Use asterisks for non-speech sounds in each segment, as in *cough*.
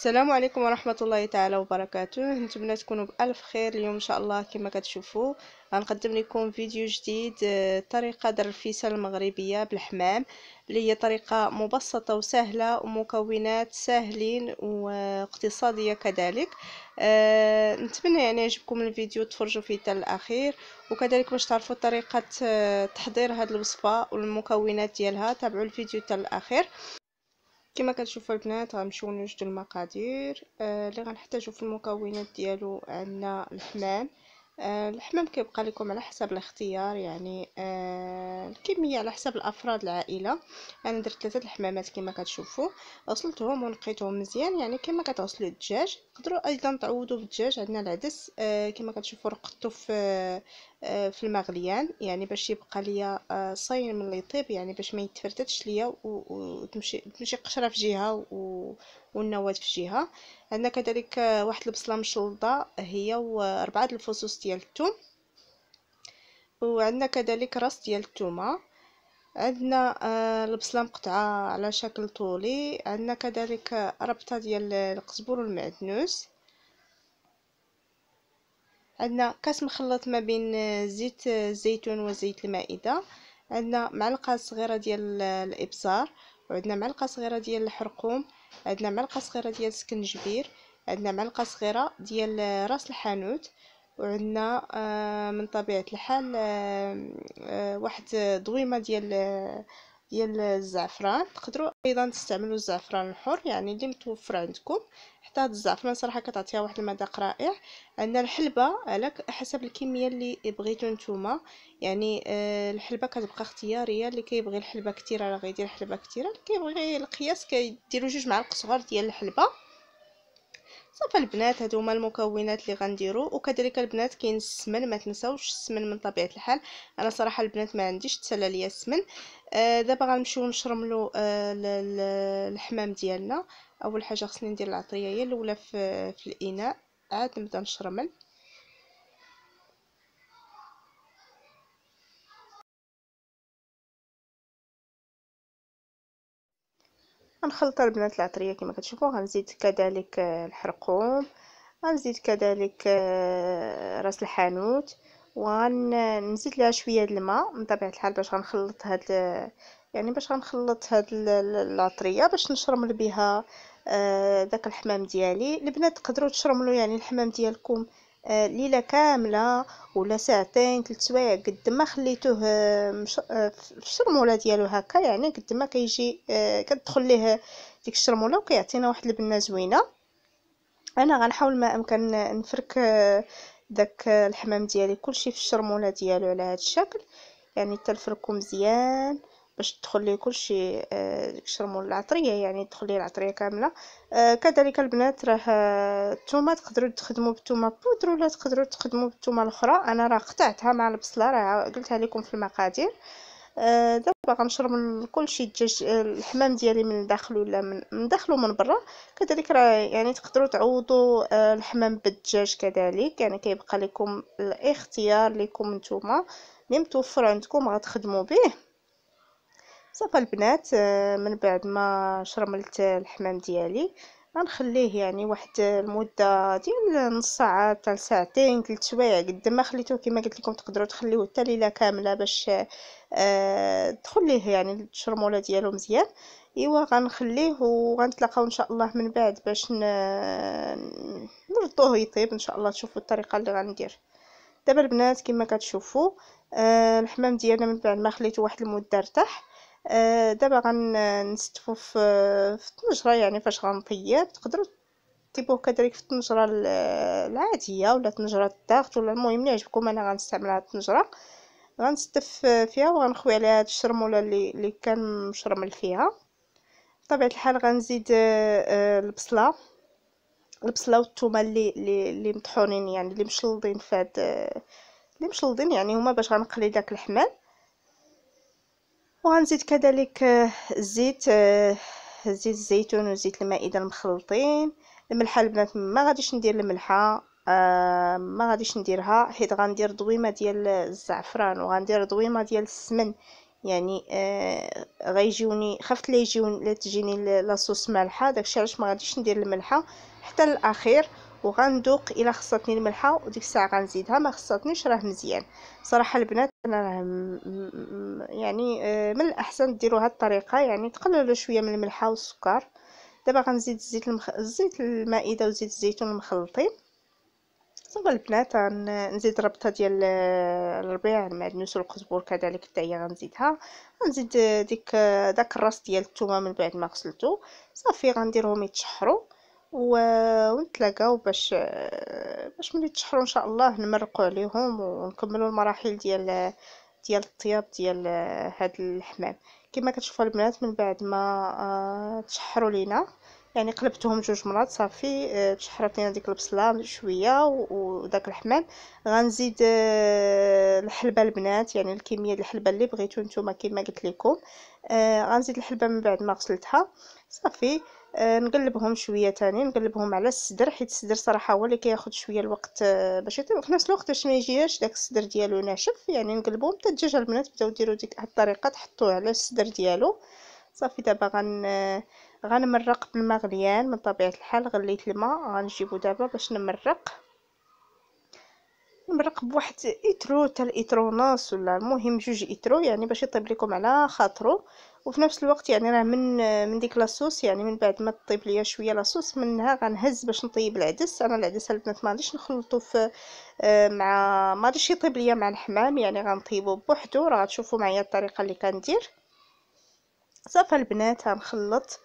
السلام عليكم ورحمه الله تعالى وبركاته نتمنى تكونوا بالف خير اليوم ان شاء الله كما كتشوفوا غنقدم لكم فيديو جديد آه، طريقه در الفيسه المغربيه بالحمام اللي هي طريقه مبسطه وسهله ومكونات سهلين واقتصاديه كذلك أه نتمنى يعني يعجبكم الفيديو تفرجوا فيه حتى الاخير وكذلك باش تعرفوا طريقه آه، تحضير هذه الوصفه والمكونات ديالها تابعوا الفيديو حتى الاخير كما كتشوفوا البنات غنمشيو نوجدوا المقادير آه، اللي آه غنحتاجو في المكونات ديالو عندنا الحمام آه، الحمام كيبقى لكم على حسب الاختيار يعني آه، الكميه على حسب الافراد العائله انا درت ثلاثه الحمامات كما كتشوفوا غسلتهم ونقيتهم مزيان يعني كما كتغسلوا الدجاج تقدروا ايضا تعوضوا بالدجاج عندنا العدس آه، كما كتشوفوا رقدته في في المغليان يعني باش يبقى ليا صين صاين من اللي يطيب يعني باش ما يتفرتتش ليا وتمشي تمشي قشره في جهه والنواه في جهه عندنا كذلك واحد البصله مشلضه هي واربعه د الفصوص ديال الثوم وعندنا كذلك راس ديال الثومه عندنا آه، البصله مقطعه على شكل طولي عندنا كذلك ربطه ديال القزبر والمعدنوس عندنا كاس مخلط ما بين آه، زيت آه، الزيتون وزيت المائده عندنا معلقه صغيره ديال الابزار وعندنا معلقه صغيره ديال الحرقوم عندنا معلقه صغيره ديال سكنجبير عندنا معلقه صغيره ديال راس الحانوت وعندنا آه، من طبيعه الحال آه، آه، واحد دويمه ديال ديال الزعفران تقدروا ايضا تستعملوا الزعفران الحر يعني اللي متوفر عندكم حتى هاد الزعفران صراحه كتعطيها واحد المذاق رائع عندنا الحلبه على حسب الكميه اللي بغيتو نتوما يعني آه الحلبه كتبقى اختياريه اللي كيبغي الحلبه كثيره راه غيدير حلبه كثيره اللي كيبغي القياس كيديروا جوج معالق صغار ديال الحلبه صافا البنات هادو هما المكونات اللي غنديرو وكذلك البنات كاين السمن ما تنساوش السمن من طبيعه الحال انا صراحه البنات ما عنديش تسلى ليا السمن آه دابا غنمشيو نشرملو آه الحمام ديالنا اول حاجه خصني ندير العطريه هي الاولى في, في الاناء عاد نبدا نشرمل غنخلط البنات العطريه كما كتشوفوا غنزيد كذلك آه، الحرقوم غنزيد كذلك آه، راس الحانوت ونزيد لها شويه د الماء من طبيعه الحال باش غنخلط هاد يعني باش غنخلط هاد العطريه باش نشرمل بها آه، داك الحمام ديالي البنات تقدروا تشرملوا يعني الحمام ديالكم آه، ليله كامله ولا ساعتين ثلاث سوايع قد ما خليتوه آه، آه، في الشرموله ديالو هكا يعني قد ما كيجي كتدخل ليه ديك الشرموله وكيعطينا واحد البنه زوينه انا غنحاول ما امكن نفرك داك الحمام ديالي كلشي في الشرموله ديالو على هذا الشكل يعني تنفركو مزيان باش تدخل ليه كلشي آه، يشرموا العطريه يعني تدخل ليه العطريه كامله آه، كذلك البنات راه الثومه تقدروا تخدموا بالثومه بودر ولا تقدروا تخدموا بالثومه الاخرى انا راه قطعتها مع البصله راه قلتها لكم في المقادير آه، دابا غنشرب كلشي الدجاج الحمام ديالي من الداخل ولا من من داخل ومن برا كذلك راه يعني تقدروا تعوضوا الحمام بالدجاج كذلك يعني كيبقى لكم الاختيار لكم نتوما اللي متوفر عندكم غتخدموا به صافا البنات آه، من بعد ما شرملت الحمام ديالي غنخليه يعني واحد المده ديال نص ساعه حتى لساعتين ثلاث سوايع قد ما خليتوه كما قلت لكم تقدروا تخليوه حتى ليله كامله باش آه، تدخل ليه يعني الشرموله ديالو مزيان ايوا غنخليه وغنتلاقاو ان شاء الله من بعد باش نردوه يطيب ان شاء الله تشوفوا الطريقه اللي غندير دابا البنات كما كتشوفوا آه، الحمام ديالنا من بعد ما خليته واحد المده ارتاح آه، دابا غنستفو في الطنجره يعني فاش غنطيب تقدروا تيبوه كذلك في الطنجره العاديه ولا طنجره الضغط ولا المهم اللي يعجبكم انا غنستعمل هاد الطنجره غنستف فيها وغنخوي عليها هاد الشرموله اللي اللي كان مشرمل فيها بطبيعه الحال غنزيد آه، البصله البصله والثومه اللي اللي مطحونين يعني اللي مشلضين في هذا آه، اللي مشلضين يعني هما باش غنقلي داك الحمام وغنزيد كذلك الزيت آه، آه، زيت الزيتون وزيت المائده المخلطين الملح البنات ما غاديش ندير الملحه آه، ما غاديش نديرها حيت غندير ضويمه ديال الزعفران وغندير ضويمه ديال السمن يعني آه غيجيوني خفت لا يجيوني لا تجيني لاصوص مالحه داكشي علاش ما غاديش ندير الملحه حتى الاخير وغندوق الا خصتني الملحه وديك الساعه غنزيدها ما خصتنيش راه مزيان صراحه البنات انا راه يعني آه، من الاحسن ديروا هاد الطريقه يعني تقللوا شويه من الملحه والسكر دابا غنزيد الزيت المخ... الزيت المائده وزيت الزيتون المخلطين صافا البنات غنزيد ربطه ديال آه، الربيع المعدنوس والقزبر كذلك حتى هي غنزيدها غنزيد ديك آه، داك الراس ديال الثومه من بعد ما غسلته صافي غنديرهم يتشحروا و... ونتلاقاو باش باش ملي تشحروا ان شاء الله نمرقوا عليهم ونكملوا المراحل ديال ديال الطياب ديال هاد الحمام كما كتشوفوا البنات من بعد ما آه، تشحروا لينا يعني قلبتهم جوج مرات صافي آه، تشحرت لينا ديك البصله شويه وداك الحمام غنزيد آه، الحلبه البنات يعني الكميه ديال الحلبه اللي بغيتو نتوما كما قلت لكم غنزيد الحلبه من بعد ما غسلتها صافي آه، نقلبهم شويه تاني نقلبهم على الصدر حيت الصدر صراحه هو اللي كياخذ شويه الوقت آه، باش يطيب وفي نفس الوقت باش ما يجيش داك الصدر ديالو ناشف يعني نقلبهم حتى الدجاج البنات بداو ديروا ديك هاد الطريقه تحطوه على الصدر ديالو صافي دابا غن آه، غنمرق بالماء غليان من طبيعه الحال غليت الماء غنجيبو دابا باش نمرق نمرق بواحد اترو تاع الاترو ونص ولا المهم جوج اترو يعني باش يطيب لكم على خاطرو وفي نفس الوقت يعني راه من من ديك لاصوص يعني من بعد ما طيب ليا شويه لاصوص منها غنهز باش نطيب العدس انا العدس البنات ما غاديش نخلطو في آه، مع ما غاديش يطيب ليا مع الحمام يعني غنطيبو بوحدو راه غتشوفوا معايا الطريقه اللي كندير صافي البنات غنخلط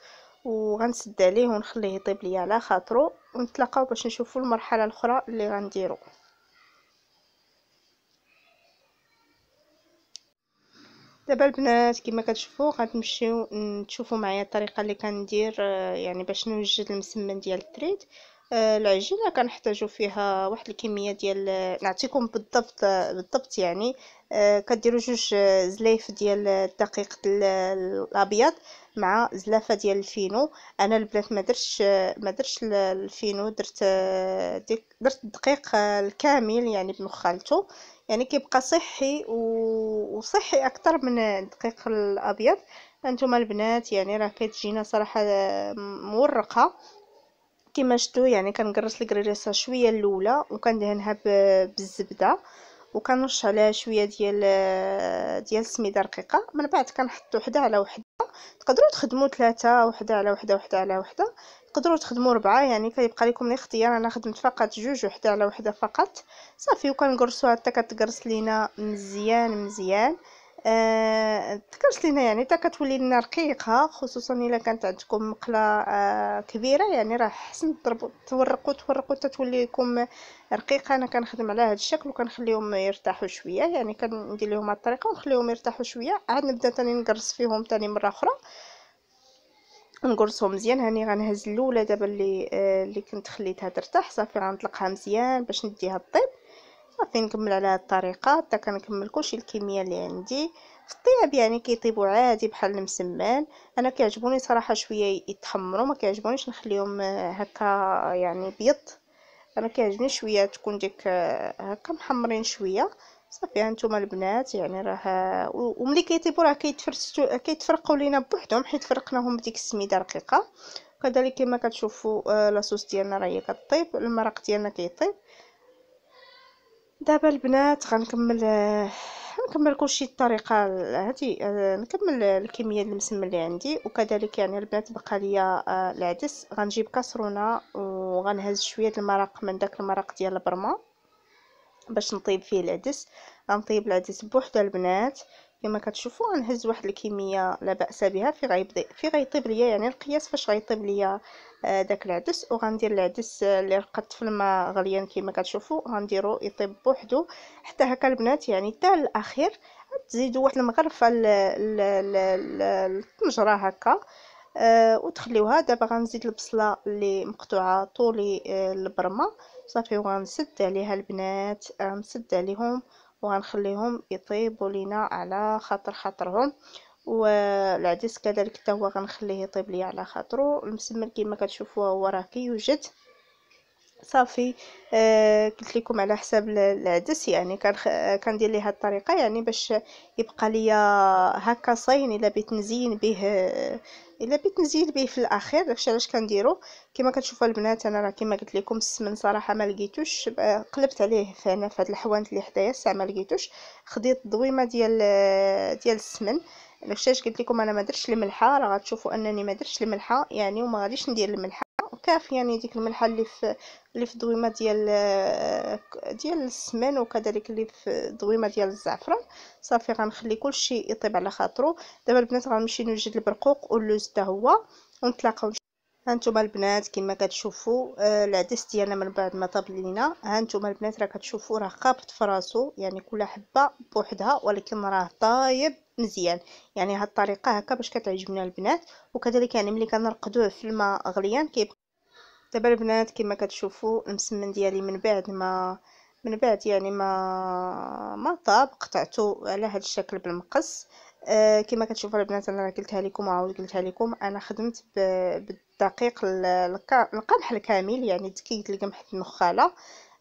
وغنسد عليه ونخليه يطيب ليا على خاطرو ونتلاقاو باش نشوفوا المرحله الاخرى اللي غنديرو دابا البنات كما كتشوفوا غنمشيو تشوفوا معايا الطريقه اللي كندير آه، يعني باش نوجد المسمن ديال التريد آه، العجينه كنحتاجو فيها واحد الكميه ديال آه، نعطيكم بالضبط بالضبط يعني كديروا جوج زلايف ديال الدقيق الابيض مع زلافه ديال الفينو انا البنات ما درتش ما درتش الفينو درت درت الدقيق الكامل يعني بمخالته يعني كيبقى صحي وصحي اكثر من الدقيق الابيض انتم البنات يعني راه كتجينا صراحه آه، مورقه كما شفتوا يعني كنقرص الكريريسه شويه الاولى وكندهنها بالزبده وكنرش عليها شويه ديال آه، ديال السميده رقيقه من بعد كنحطو وحده على وحده تقدروا تخدموا ثلاثه وحده على وحده وحده على وحده تقدروا تخدموا ربعة يعني كيبقى لكم الاختيار انا خدمت فقط جوج وحده على وحده فقط صافي وكنقرصوها حتى كتقرص لينا مزيان مزيان آه تكرس لينا يعني حتى كتولي لنا رقيقه خصوصا الا كانت عندكم مقله آه كبيره يعني راه حسن تضربوا تورقوا تورقوا حتى تولي لكم رقيقه انا كنخدم على هذا الشكل وكنخليهم يرتاحوا شويه يعني كندير لهم الطريقه ونخليهم يرتاحوا شويه عاد نبدا تاني نقرص فيهم تاني مره اخرى آه نقرصهم مزيان هاني غنهز الاولى دابا اللي آه، اللي كنت خليتها ترتاح صافي غنطلقها مزيان باش نديها الطيب صافي نكمل على هاد الطريقه حتى كنكمل كلشي الكميه اللي عندي في الطياب يعني كيطيبوا عادي بحال المسمن انا كيعجبوني صراحه شويه يتحمروا ما كيعجبونيش نخليهم آه، هكا يعني بيض انا كيعجبني شويه تكون ديك آه، هكا محمرين شويه صافي هانتوما البنات يعني راه وملي كيطيبو راه كيتفرسو كيتفرقوا لينا بوحدهم حيت فرقناهم بديك السميده رقيقه كذلك كما كتشوفوا آه، لاصوص ديالنا راه هي كطيب المرق ديالنا كيطيب دابا البنات غنكمل آه، نكمل كلشي الطريقه هذه آه، نكمل الكميه المسمن اللي عندي وكذلك يعني البنات بقى ليا العدس غنجيب كاسرونه وغنهز شويه المرق من داك المرق ديال البرمه باش نطيب فيه العدس غنطيب العدس بوحدو البنات كما كتشوفوا غنهز واحد الكميه لا باس بها في غيبدا في غيطيب ليا يعني القياس فاش غيطيب ليا آه، داك العدس وغندير العدس اللي رقدت في الماء غليان كما كتشوفوا غنديرو يطيب بوحدو حتى هكا البنات يعني حتى الاخير تزيدوا واحد المغرفه الطنجره هكا أه وتخليوها دابا غنزيد البصله اللي مقطوعه طولي آه، البرمه صافي وغنسد عليها البنات غنسد عليهم وغنخليهم يطيبوا لينا على خاطر خاطرهم والعدس كذلك حتى هو غنخليه يطيب لي على خاطرو المسمن كما كتشوفوا هو راه كيوجد صافي آه قلت لكم على حساب العدس يعني كندير ليه هذه الطريقه يعني باش يبقى ليا هكا صاين الا بيت نزين به الا بيت نزين به في الاخير داكشي علاش كنديرو كما كتشوفوا البنات انا راه كما قلت لكم السمن صراحه ما لقيتوش قلبت عليه هنا في هاد الحوانت اللي حدايا ساعه ما لقيتوش خديت الضويمه ديال ديال السمن داكشي قلت لكم انا ما درتش الملحه راه غتشوفوا انني ما درتش الملحه يعني وما غاديش ندير الملحه كافيه يعني ديك الملحه اللي في اللي في الدويمه ديال آه، ديال السمن وكذلك اللي في الدويمه ديال الزعفران صافي غنخلي كلشي يطيب على خاطرو دابا البنات غنمشي نوجد البرقوق واللوز حتى هو ونتلاقاو هانتوما البنات كما كتشوفوا آه، العدس ديالنا من بعد ما طاب لينا هانتوما البنات راه كتشوفوا راه خابط فراسو يعني كل حبه بوحدها ولكن راه طايب مزيان يعني هاد الطريقه هكا باش كتعجبنا البنات وكذلك يعني ملي كنرقدوه في الماء غليان كيبقى دابا البنات كما كتشوفوا المسمن ديالي من بعد ما من بعد يعني ما ما طاب قطعته على هذا الشكل بالمقص آه كما كتشوفوا البنات انا قلتها لكم وعاود قلتها لكم انا خدمت بالدقيق القمح الكامل يعني دقيقه القمح النخاله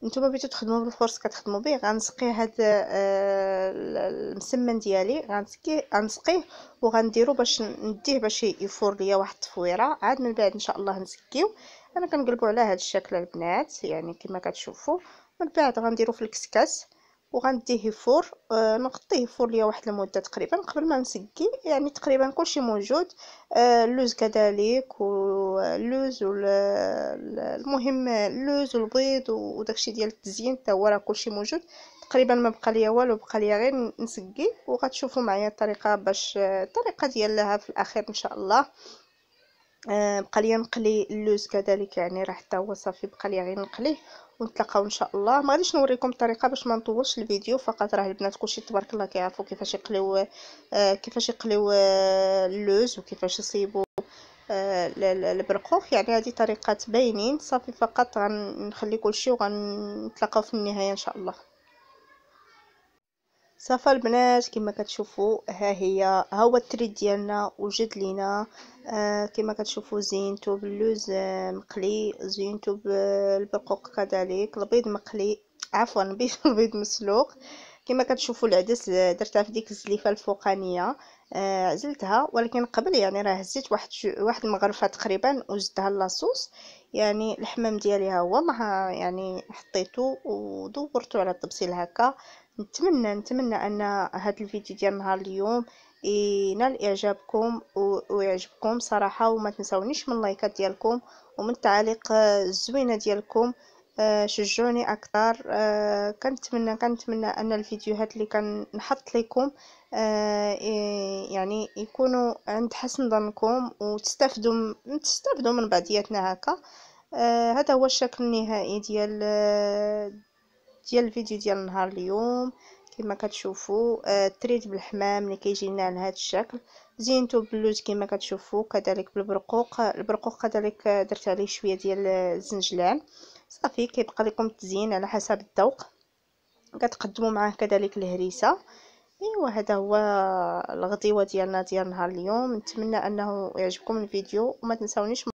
نتوما بغيتو تخدموا بالفرص كتخدموا به غنسقي هاد آه، المسمن ديالي غنسقيه غنسقيه وغنديرو باش نديه باش يفور ليا واحد التفويره عاد من بعد ان شاء الله نسكيو انا كنقلبو على هذا الشكل البنات يعني كما كتشوفوا من بعد غنديرو في الكسكاس وغنديه فور آه نغطيه فور ليا واحد المده تقريبا قبل ما نسقي يعني تقريبا كلشي موجود آه اللوز كذلك واللوز آه، المهم آه، اللوز والبيض وداكشي ديال التزيين حتى هو راه كلشي موجود تقريبا ما بقى ليا والو بقى ليا غير نسقي وغتشوفوا معايا الطريقه باش آه، الطريقه ديالها في الاخير ان شاء الله آه، بقى لي نقلي اللوز كذلك يعني راه حتى هو صافي بقى لي غير نقليه ونتلاقاو ان شاء الله ما غاديش نوريكم الطريقه باش ما نطولش الفيديو فقط راه البنات كلشي تبارك الله كيعرفوا كيفاش يقليو آه، كيفاش يقليو آه، اللوز وكيفاش يصيبوا البرقوق يعني هذه طريقات باينين صافي فقط غنخلي كلشي وغنتلاقاو في النهايه ان شاء الله صافا البنات كما كتشوفوا ها هي ها هو التريد ديالنا وجد لينا آه كما كتشوفوا زينتو باللوز مقلي زينتو بالبرقوق آه، كذلك البيض مقلي عفوا *laughs* البيض مسلوق كما كتشوفوا العدس آه، درتها في ديك الزليفه الفوقانيه آه عزلتها ولكن قبل يعني راه هزيت واحد واحد المغرفه تقريبا وزدتها لاصوص يعني الحمام ديالي ها هو ما يعني حطيته ودورته على الطبسيل هكا نتمنى نتمنى ان هذا الفيديو ديال نهار اليوم ينال اعجابكم ويعجبكم صراحه وما تنساونيش من اللايكات ديالكم ومن التعاليق الزوينه ديالكم آه، شجعوني اكثر آه، كنتمنى كنتمنى ان الفيديوهات اللي كنحط لكم آه، يعني يكونوا عند حسن ظنكم وتستافدوا تستافدوا من بعضياتنا هكا هذا هو الشكل النهائي ديال ديال الفيديو ديال نهار اليوم كما كتشوفوا آه تريد بالحمام اللي كيجي لنا على هذا الشكل زينته باللوز كما كتشوفوا كذلك بالبرقوق البرقوق كذلك آه، درت عليه شويه ديال آه، الزنجلان صافي كيبقى لكم التزيين على حسب الذوق كتقدموا معاه كذلك الهريسه ايوا هذا هو آه، الغديوه ديالنا ديال نهار اليوم نتمنى انه يعجبكم الفيديو وما تنساونيش